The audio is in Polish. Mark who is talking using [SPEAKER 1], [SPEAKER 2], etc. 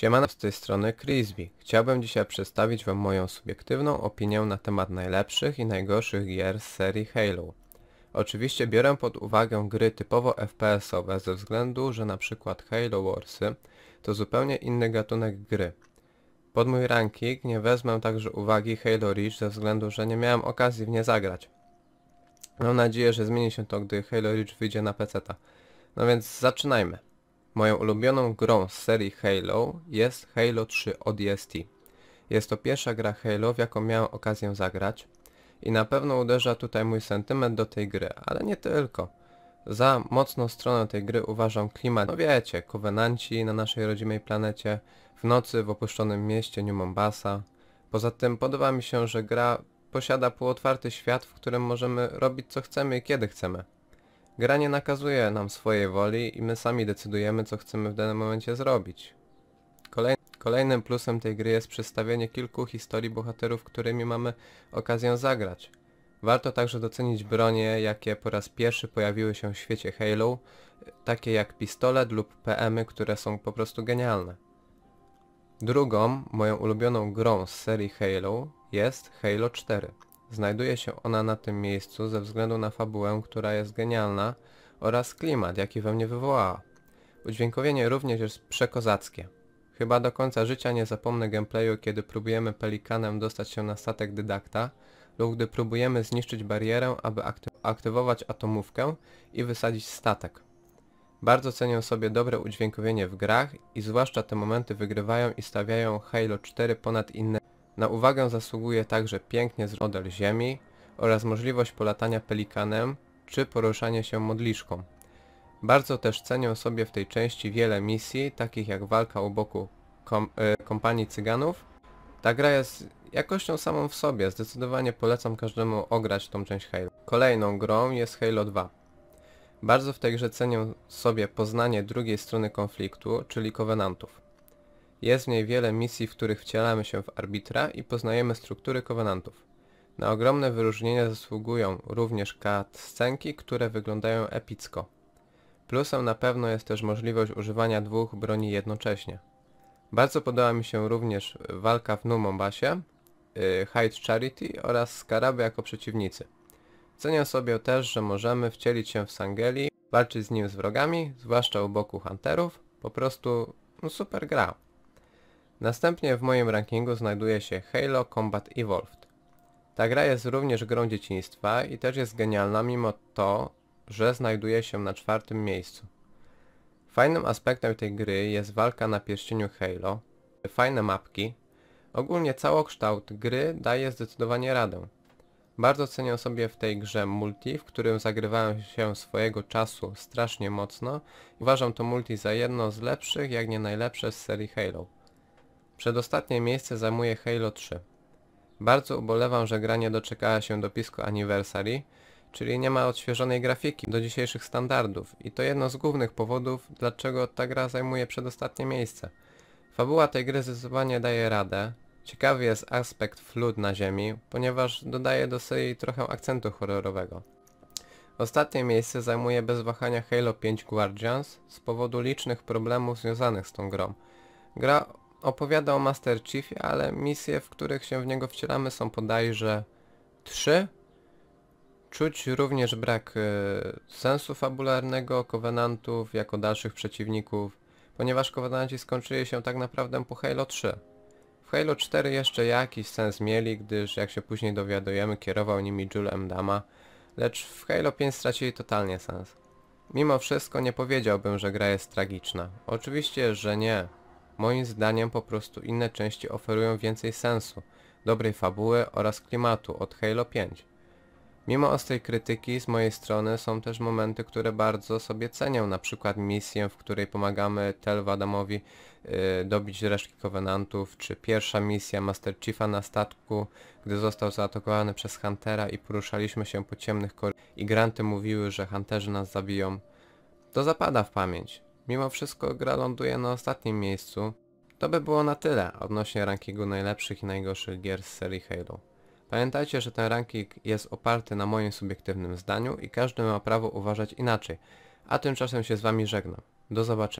[SPEAKER 1] Siemano, z tej strony Crisby. Chciałbym dzisiaj przedstawić Wam moją subiektywną opinię na temat najlepszych i najgorszych gier z serii Halo. Oczywiście biorę pod uwagę gry typowo FPS-owe ze względu, że na przykład Halo Warsy to zupełnie inny gatunek gry. Pod mój ranking nie wezmę także uwagi Halo Reach ze względu, że nie miałem okazji w nie zagrać. Mam nadzieję, że zmieni się to, gdy Halo Reach wyjdzie na PC. -ta. No więc zaczynajmy. Moją ulubioną grą z serii Halo jest Halo 3 ODST. Jest to pierwsza gra Halo, w jaką miałem okazję zagrać i na pewno uderza tutaj mój sentyment do tej gry, ale nie tylko. Za mocną stronę tej gry uważam klimat, no wiecie, kowenanci na naszej rodzimej planecie, w nocy w opuszczonym mieście New Mombasa. Poza tym podoba mi się, że gra posiada półotwarty świat, w którym możemy robić co chcemy i kiedy chcemy. Gra nie nakazuje nam swojej woli i my sami decydujemy co chcemy w danym momencie zrobić. Kolej... Kolejnym plusem tej gry jest przedstawienie kilku historii bohaterów, którymi mamy okazję zagrać. Warto także docenić bronie, jakie po raz pierwszy pojawiły się w świecie Halo, takie jak pistolet lub PMy, które są po prostu genialne. Drugą, moją ulubioną grą z serii Halo jest Halo 4. Znajduje się ona na tym miejscu ze względu na fabułę, która jest genialna oraz klimat, jaki we mnie wywołała. Udźwiękowienie również jest przekozackie. Chyba do końca życia nie zapomnę gameplayu, kiedy próbujemy pelikanem dostać się na statek dydakta lub gdy próbujemy zniszczyć barierę, aby akty aktywować atomówkę i wysadzić statek. Bardzo cenię sobie dobre udźwiękowienie w grach i zwłaszcza te momenty wygrywają i stawiają Halo 4 ponad inne na uwagę zasługuje także pięknie model Ziemi oraz możliwość polatania pelikanem czy poruszania się modliszką. Bardzo też cenią sobie w tej części wiele misji, takich jak walka u boku kom y, kompanii cyganów. Ta gra jest jakością samą w sobie, zdecydowanie polecam każdemu ograć tą część Halo. Kolejną grą jest Halo 2. Bardzo w tej grze cenią sobie poznanie drugiej strony konfliktu, czyli Covenantów. Jest w niej wiele misji, w których wcielamy się w arbitra i poznajemy struktury kowenantów. Na ogromne wyróżnienia zasługują również cutscenki, które wyglądają epicko. Plusem na pewno jest też możliwość używania dwóch broni jednocześnie. Bardzo podoba mi się również walka w Numombasie, y, Hyde Charity oraz Skaraby jako przeciwnicy. Cenię sobie też, że możemy wcielić się w Sangeli, walczyć z nim z wrogami, zwłaszcza u boku Hunterów, po prostu no super gra. Następnie w moim rankingu znajduje się Halo Combat Evolved. Ta gra jest również grą dzieciństwa i też jest genialna mimo to, że znajduje się na czwartym miejscu. Fajnym aspektem tej gry jest walka na pierścieniu Halo, fajne mapki. Ogólnie całokształt gry daje zdecydowanie radę. Bardzo cenię sobie w tej grze multi, w którym zagrywałem się swojego czasu strasznie mocno. Uważam to multi za jedno z lepszych, jak nie najlepsze z serii Halo. Przedostatnie miejsce zajmuje Halo 3. Bardzo ubolewam, że gra nie doczekała się dopisku Anniversary, czyli nie ma odświeżonej grafiki do dzisiejszych standardów i to jedno z głównych powodów, dlaczego ta gra zajmuje przedostatnie miejsce. Fabuła tej gry zdecydowanie daje radę, ciekawy jest aspekt flood na ziemi, ponieważ dodaje do serii trochę akcentu horrorowego. Ostatnie miejsce zajmuje bez wahania Halo 5 Guardians z powodu licznych problemów związanych z tą grą. Gra opowiada o Master Chiefie, ale misje, w których się w niego wcielamy są bodajże trzy. Czuć również brak y, sensu fabularnego Covenantów jako dalszych przeciwników, ponieważ Covenanci skończyli się tak naprawdę po Halo 3. W Halo 4 jeszcze jakiś sens mieli, gdyż jak się później dowiadujemy kierował nimi Jules M. Dama, lecz w Halo 5 stracili totalnie sens. Mimo wszystko nie powiedziałbym, że gra jest tragiczna. Oczywiście, że nie. Moim zdaniem po prostu inne części oferują więcej sensu, dobrej fabuły oraz klimatu od Halo 5. Mimo ostrej krytyki z mojej strony są też momenty, które bardzo sobie cenię, na przykład misję, w której pomagamy Telwadamowi yy, dobić resztki Covenantów, czy pierwsza misja Master Chiefa na statku, gdy został zaatakowany przez Huntera i poruszaliśmy się po ciemnych korytarzach i granty mówiły, że Hunterzy nas zabiją. To zapada w pamięć. Mimo wszystko gra ląduje na ostatnim miejscu. To by było na tyle odnośnie rankingu najlepszych i najgorszych gier z serii Halo. Pamiętajcie, że ten ranking jest oparty na moim subiektywnym zdaniu i każdy ma prawo uważać inaczej. A tymczasem się z Wami żegnam. Do zobaczenia.